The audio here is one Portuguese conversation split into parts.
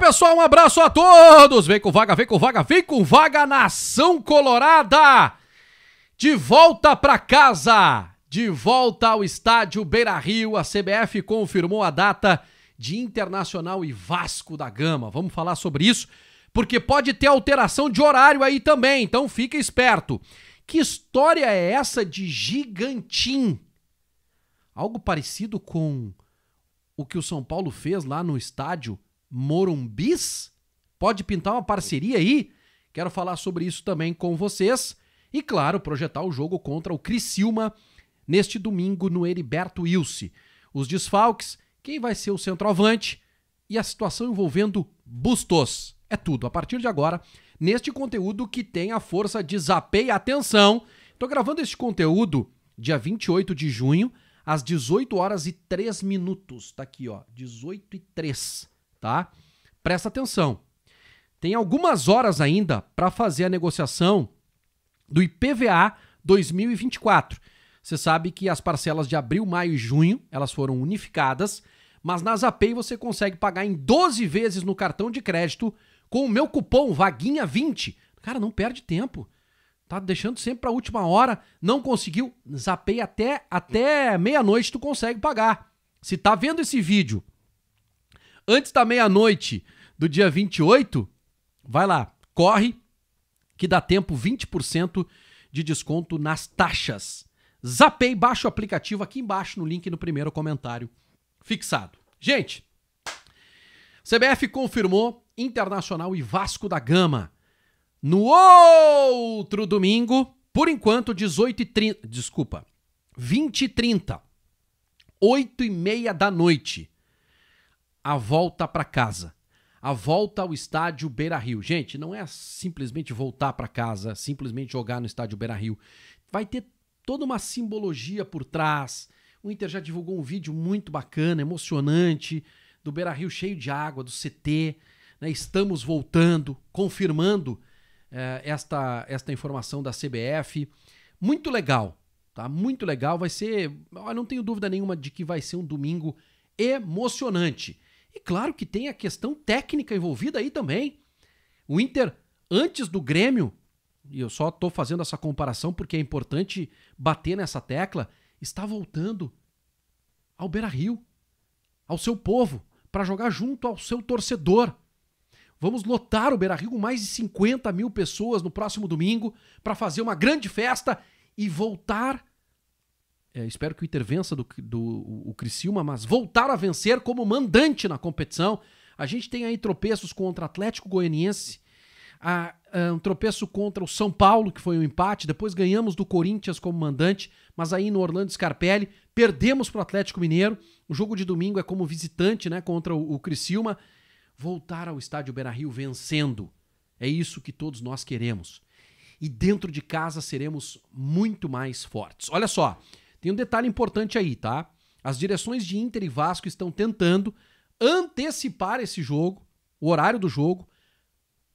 pessoal, um abraço a todos. Vem com vaga, vem com vaga, vem com vaga, nação colorada. De volta para casa, de volta ao estádio Beira Rio. A CBF confirmou a data de Internacional e Vasco da Gama. Vamos falar sobre isso, porque pode ter alteração de horário aí também, então fica esperto. Que história é essa de Gigantim? Algo parecido com o que o São Paulo fez lá no estádio morumbis? Pode pintar uma parceria aí? Quero falar sobre isso também com vocês. E, claro, projetar o jogo contra o Criciúma neste domingo no Heriberto Ilse. Os desfalques, quem vai ser o centroavante e a situação envolvendo Bustos. É tudo a partir de agora, neste conteúdo que tem a força de zapei. Atenção! Estou gravando este conteúdo dia 28 de junho, às 18 horas e 3 minutos. Está aqui, ó, 18 e 3 tá? Presta atenção. Tem algumas horas ainda para fazer a negociação do IPVA 2024. Você sabe que as parcelas de abril, maio e junho, elas foram unificadas, mas na Zapay você consegue pagar em 12 vezes no cartão de crédito com o meu cupom VAGUINHA20. Cara, não perde tempo. Tá deixando sempre para última hora, não conseguiu, Zapay até até meia-noite tu consegue pagar. Se tá vendo esse vídeo antes da meia-noite do dia 28, vai lá, corre, que dá tempo 20% de desconto nas taxas. Zapei, baixa o aplicativo aqui embaixo no link no primeiro comentário fixado. Gente, CBF confirmou Internacional e Vasco da Gama. No outro domingo, por enquanto, 18 e 30, desculpa, 20 e 30, 8 e meia da noite a volta para casa, a volta ao estádio Beira Rio. Gente, não é simplesmente voltar para casa, simplesmente jogar no estádio Beira Rio. Vai ter toda uma simbologia por trás. O Inter já divulgou um vídeo muito bacana, emocionante, do Beira Rio cheio de água, do CT. Né? Estamos voltando, confirmando eh, esta, esta informação da CBF. Muito legal, tá? Muito legal. Vai ser. Eu não tenho dúvida nenhuma de que vai ser um domingo emocionante. E claro que tem a questão técnica envolvida aí também. O Inter, antes do Grêmio, e eu só estou fazendo essa comparação porque é importante bater nessa tecla, está voltando ao Beira Rio, ao seu povo, para jogar junto ao seu torcedor. Vamos lotar o Beira Rio com mais de 50 mil pessoas no próximo domingo para fazer uma grande festa e voltar é, espero que o Inter vença do, do o, o Criciúma, mas voltar a vencer como mandante na competição. A gente tem aí tropeços contra Atlético Goianiense, a, a, um tropeço contra o São Paulo, que foi um empate. Depois ganhamos do Corinthians como mandante, mas aí no Orlando Scarpelli perdemos para o Atlético Mineiro. O jogo de domingo é como visitante né, contra o, o Criciúma. Voltar ao estádio Beira Rio vencendo. É isso que todos nós queremos. E dentro de casa seremos muito mais fortes. Olha só, tem um detalhe importante aí, tá? As direções de Inter e Vasco estão tentando antecipar esse jogo, o horário do jogo,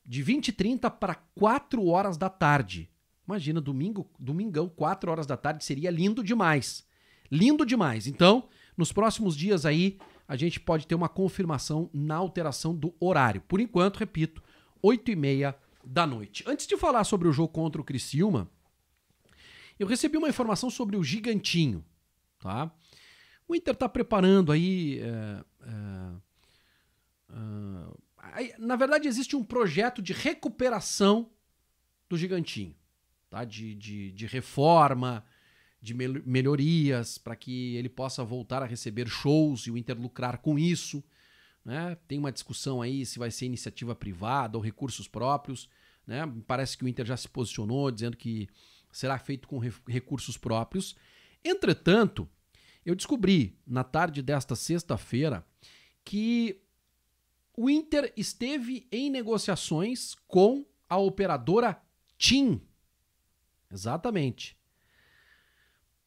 de 20 h 30 para 4 horas da tarde. Imagina, domingo, domingão, 4 horas da tarde, seria lindo demais. Lindo demais. Então, nos próximos dias aí, a gente pode ter uma confirmação na alteração do horário. Por enquanto, repito, 8 e meia da noite. Antes de falar sobre o jogo contra o Criciúma, eu recebi uma informação sobre o Gigantinho. Tá? O Inter está preparando aí. É, é, é, aí. Na verdade, existe um projeto de recuperação do Gigantinho tá? de, de, de reforma, de mel melhorias, para que ele possa voltar a receber shows e o Inter lucrar com isso. Né? Tem uma discussão aí se vai ser iniciativa privada ou recursos próprios. Né? Parece que o Inter já se posicionou dizendo que será feito com recursos próprios. Entretanto, eu descobri na tarde desta sexta-feira que o Inter esteve em negociações com a operadora TIM. Exatamente.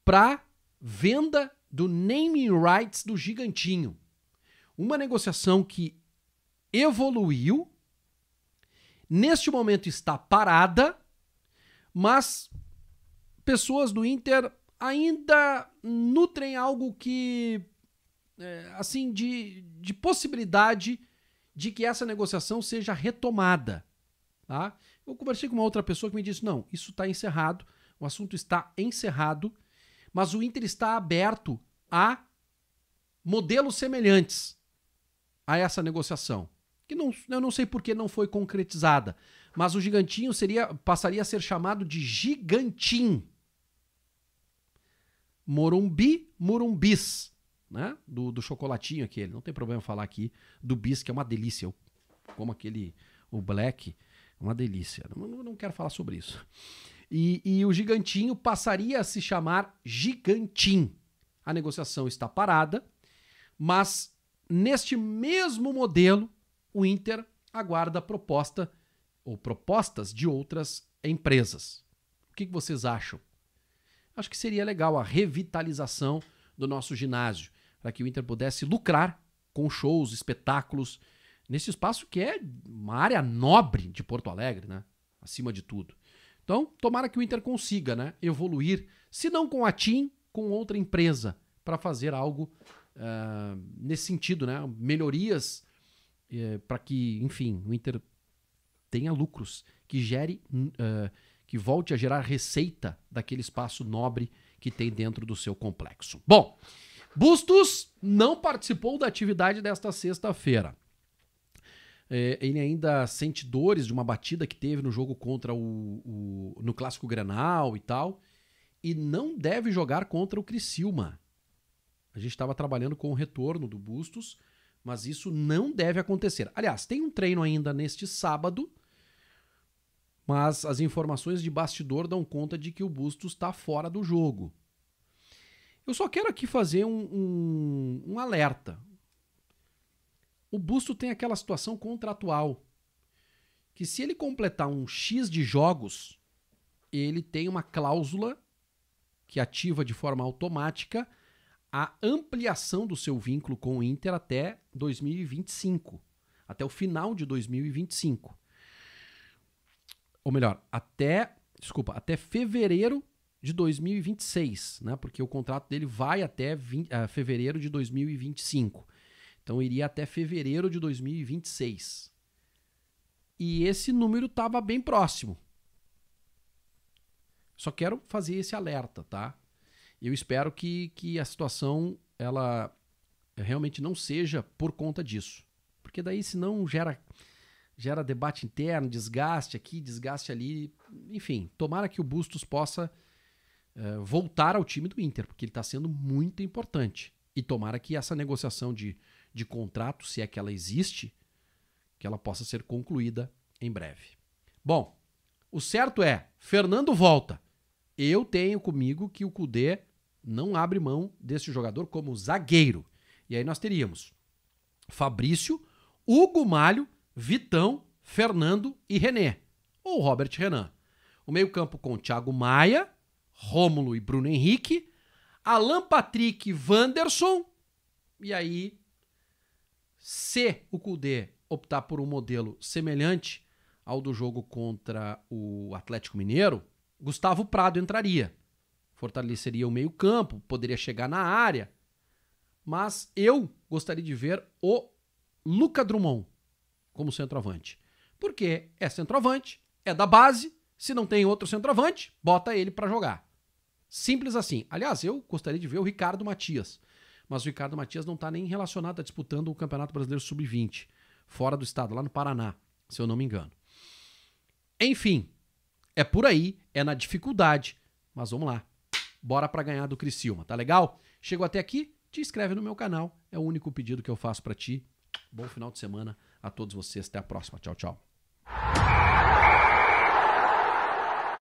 Para venda do naming rights do Gigantinho. Uma negociação que evoluiu, neste momento está parada, mas pessoas do Inter ainda nutrem algo que. É, assim, de, de possibilidade de que essa negociação seja retomada. Tá? Eu conversei com uma outra pessoa que me disse: não, isso está encerrado, o assunto está encerrado, mas o Inter está aberto a modelos semelhantes a essa negociação. Que não, eu não sei por que não foi concretizada, mas o Gigantinho seria passaria a ser chamado de Gigantim Morumbi Morumbis, né? Do, do chocolatinho aquele. Não tem problema falar aqui do bis, que é uma delícia. Eu como aquele, o black, é uma delícia. Não, não quero falar sobre isso. E, e o Gigantinho passaria a se chamar Gigantim. A negociação está parada, mas neste mesmo modelo, o Inter aguarda proposta ou propostas de outras empresas. O que, que vocês acham? acho que seria legal a revitalização do nosso ginásio, para que o Inter pudesse lucrar com shows, espetáculos, nesse espaço que é uma área nobre de Porto Alegre, né? Acima de tudo. Então, tomara que o Inter consiga, né? Evoluir, se não com a TIM, com outra empresa, para fazer algo uh, nesse sentido, né? Melhorias uh, para que, enfim, o Inter tenha lucros, que gere. Uh, que volte a gerar receita daquele espaço nobre que tem dentro do seu complexo. Bom, Bustos não participou da atividade desta sexta-feira. É, ele ainda sente dores de uma batida que teve no jogo contra o, o, no clássico Granal e tal, e não deve jogar contra o Criciúma. A gente estava trabalhando com o retorno do Bustos, mas isso não deve acontecer. Aliás, tem um treino ainda neste sábado mas as informações de bastidor dão conta de que o Bustos está fora do jogo. Eu só quero aqui fazer um, um, um alerta. O Busto tem aquela situação contratual que se ele completar um X de jogos, ele tem uma cláusula que ativa de forma automática a ampliação do seu vínculo com o Inter até 2025, até o final de 2025 ou melhor, até, desculpa, até fevereiro de 2026, né? Porque o contrato dele vai até 20, uh, eh, fevereiro de 2025. Então iria até fevereiro de 2026. E esse número estava bem próximo. Só quero fazer esse alerta, tá? Eu espero que, que a situação ela realmente não seja por conta disso. Porque daí senão gera gera debate interno, desgaste aqui, desgaste ali. Enfim, tomara que o Bustos possa eh, voltar ao time do Inter, porque ele está sendo muito importante. E tomara que essa negociação de, de contrato, se é que ela existe, que ela possa ser concluída em breve. Bom, o certo é, Fernando volta. Eu tenho comigo que o Cudê não abre mão desse jogador como zagueiro. E aí nós teríamos Fabrício, Hugo Malho Vitão, Fernando e René, ou Robert Renan. O meio-campo com Thiago Maia, Rômulo e Bruno Henrique, Alan Patrick e Wanderson. E aí, se o Kudê optar por um modelo semelhante ao do jogo contra o Atlético Mineiro, Gustavo Prado entraria. Fortaleceria o meio-campo, poderia chegar na área. Mas eu gostaria de ver o Luca Drummond como centroavante. Porque é centroavante, é da base, se não tem outro centroavante, bota ele para jogar. Simples assim. Aliás, eu gostaria de ver o Ricardo Matias, mas o Ricardo Matias não está nem relacionado, a disputando o Campeonato Brasileiro Sub-20, fora do estado, lá no Paraná, se eu não me engano. Enfim, é por aí, é na dificuldade, mas vamos lá. Bora para ganhar do Criciúma, tá legal? Chegou até aqui? Te inscreve no meu canal, é o único pedido que eu faço para ti. Bom final de semana a todos vocês. Até a próxima. Tchau, tchau.